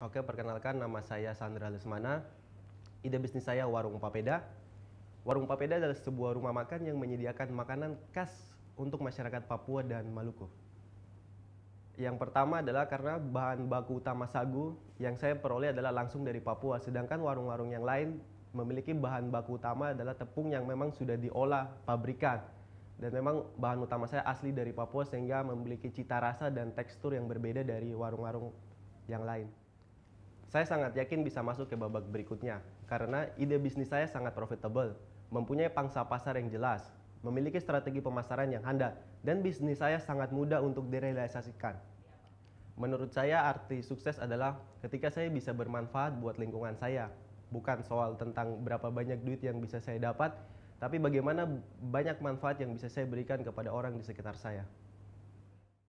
Oke, perkenalkan nama saya Sandra Lesmana. Ide bisnis saya Warung Papeda. Warung Papeda adalah sebuah rumah makan yang menyediakan makanan khas untuk masyarakat Papua dan Maluku. Yang pertama adalah karena bahan baku utama sagu yang saya peroleh adalah langsung dari Papua, sedangkan warung-warung yang lain memiliki bahan baku utama adalah tepung yang memang sudah diolah pabrikan. Dan memang bahan utama saya asli dari Papua sehingga memiliki cita rasa dan tekstur yang berbeda dari warung-warung yang lain. Saya sangat yakin bisa masuk ke babak berikutnya karena ide bisnis saya sangat profitable, mempunyai pangsa pasar yang jelas, memiliki strategi pemasaran yang handal, dan bisnis saya sangat mudah untuk direalisasikan. Menurut saya arti sukses adalah ketika saya bisa bermanfaat buat lingkungan saya, bukan soal tentang berapa banyak duit yang bisa saya dapat, tapi bagaimana banyak manfaat yang bisa saya berikan kepada orang di sekitar saya.